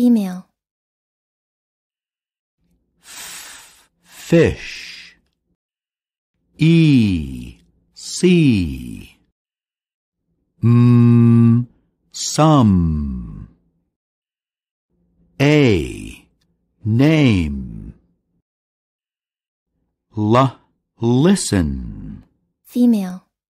Female. Fish. E. C. M. Some. A. Name. L. Listen. Female.